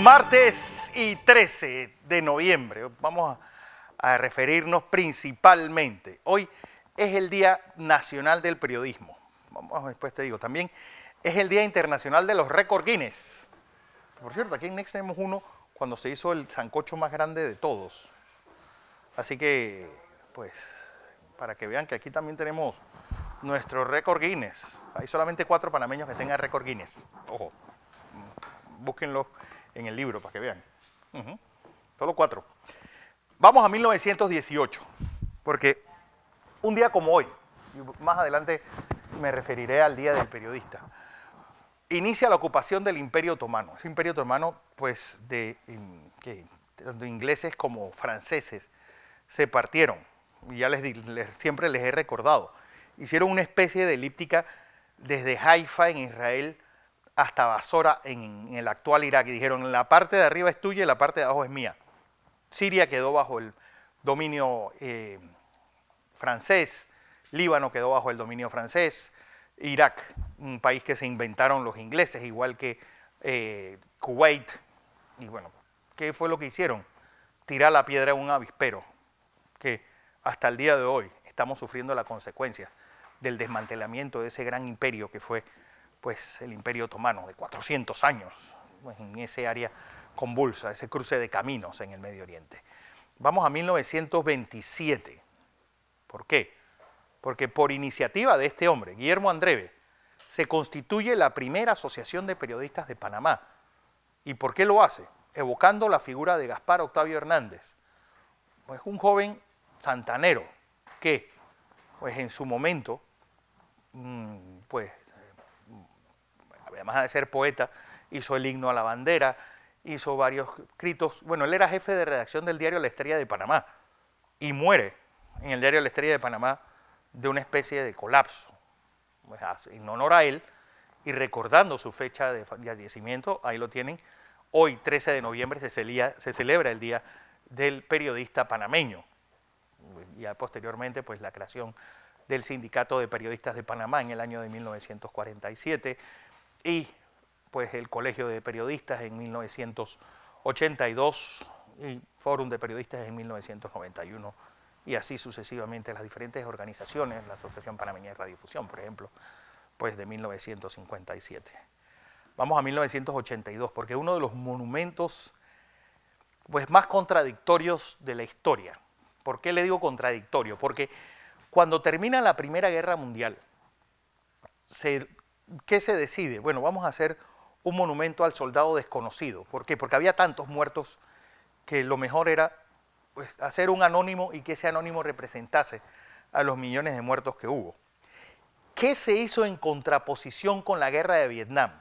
martes y 13 de noviembre. Vamos a, referirnos principalmente. Hoy es el Día Nacional del Periodismo. Vamos, después te digo. También es el Día Internacional de los Record Guinness. Por cierto, aquí en Next tenemos uno cuando se hizo el sancocho más grande de todos. Así que, pues, para que vean que aquí también tenemos nuestro récord Guinness. Hay solamente cuatro panameños que tengan Record Guinness. Ojo, búsquenlo en el libro, para que vean. Solo cuatro. Vamos a 1918, porque un día como hoy, y más adelante me referiré al Día del Periodista, inicia la ocupación del Imperio Otomano. Ese Imperio Otomano, pues, de, que, tanto ingleses como franceses se partieron. Y ya les, siempre les he recordado. Hicieron una especie de elíptica desde Haifa en Israel hasta Basora en, el actual Irak y dijeron, la parte de arriba es tuya y la parte de abajo es mía. Siria quedó bajo el dominio eh, francés, Líbano quedó bajo el dominio francés, Irak, un país que se inventaron los ingleses, igual que eh, Kuwait. Y bueno, ¿qué fue lo que hicieron? Tirar la piedra a un avispero, que hasta el día de hoy estamos sufriendo la consecuencia del desmantelamiento de ese gran imperio que fue pues, el Imperio Otomano de 400 años pues, en ese área convulsa, ese cruce de caminos en el Medio Oriente. Vamos a 1927. ¿Por qué? Porque por iniciativa de este hombre, Guillermo Andreve, se constituye la primera asociación de periodistas de Panamá. ¿Y por qué lo hace? Evocando la figura de Gaspar Octavio Hernández. Pues un joven santanero que, pues en su momento, mm, pues además de ser poeta, hizo el himno a la bandera, hizo varios escritos. Bueno, él era jefe de redacción del diario La Estrella de Panamá y muere en el diario La Estrella de Panamá de una especie de colapso. Pues, en honor a él y recordando su fecha de fallecimiento, ahí lo tienen, hoy 13 de noviembre se, se celebra el Día del Periodista Panameño. Ya posteriormente, pues la creación del Sindicato de Periodistas de Panamá en el año de 1947 y pues el Colegio de Periodistas en 1982 y Fórum de Periodistas en 1991 y así sucesivamente las diferentes organizaciones, la Asociación Panameña de Radiodifusión, por ejemplo, pues de 1957. Vamos a 1982, porque es uno de los monumentos pues, más contradictorios de la historia. ¿Por qué le digo contradictorio? Porque cuando termina la Primera Guerra Mundial, se ¿qué se decide? Bueno, vamos a hacer un monumento al soldado desconocido. ¿Por qué? Porque había tantos muertos que lo mejor era pues, hacer un anónimo y que ese anónimo representase a los millones de muertos que hubo. ¿Qué se hizo en contraposición con la guerra de Vietnam?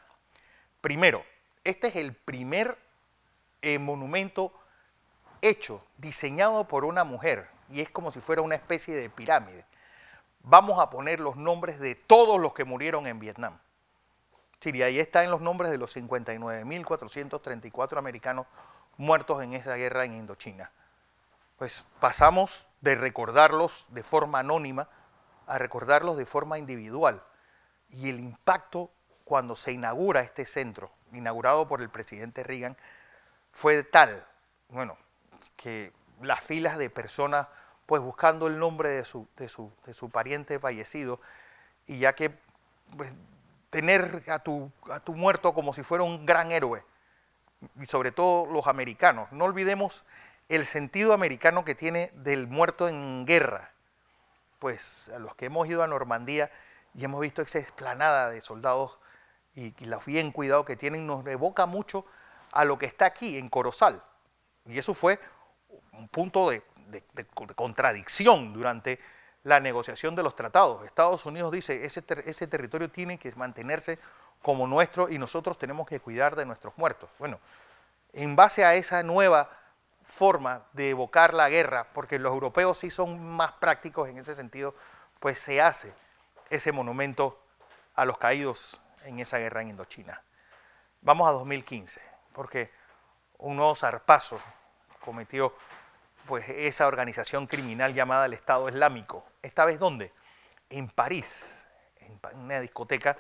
Primero, este es el primer eh, monumento hecho, diseñado por una mujer, y es como si fuera una especie de pirámide vamos a poner los nombres de todos los que murieron en Vietnam. Sí, y ahí están los nombres de los 59.434 americanos muertos en esa guerra en Indochina. Pues pasamos de recordarlos de forma anónima a recordarlos de forma individual. Y el impacto cuando se inaugura este centro, inaugurado por el presidente Reagan, fue tal, bueno, que las filas de personas pues buscando el nombre de su, de su, pariente fallecido, y ya que pues, tener a tu, a tu muerto como si fuera un gran héroe, y sobre todo los americanos, no olvidemos el sentido americano que tiene del muerto en guerra, pues a los que hemos ido a Normandía y hemos visto esa esplanada de soldados y, la bien cuidado que tienen, nos evoca mucho a lo que está aquí en Corozal. Y eso fue un punto de, de, contradicción durante la negociación de los tratados. Estados Unidos dice, ese, ese territorio tiene que mantenerse como nuestro y nosotros tenemos que cuidar de nuestros muertos. Bueno, en base a esa nueva forma de evocar la guerra, porque los europeos sí son más prácticos en ese sentido, pues se hace ese monumento a los caídos en esa guerra en Indochina. Vamos a 2015, porque un nuevo zarpazo cometió pues esa organización criminal llamada el Estado Islámico. ¿Esta vez dónde? En París, en una discoteca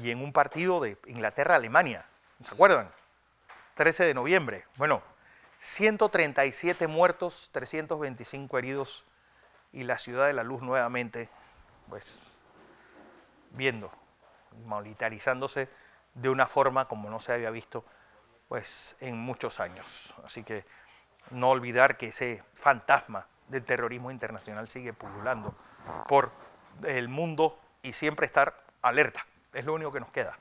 y en un partido de Inglaterra-Alemania. ¿Se acuerdan? 13 de noviembre. Bueno, 137 muertos, 325 heridos y la ciudad de la luz nuevamente, pues, viendo, militarizándose de una forma como no se había visto, pues, en muchos años. Así que no olvidar que ese fantasma del terrorismo internacional sigue pululando por el mundo y siempre estar alerta. Es lo único que nos queda.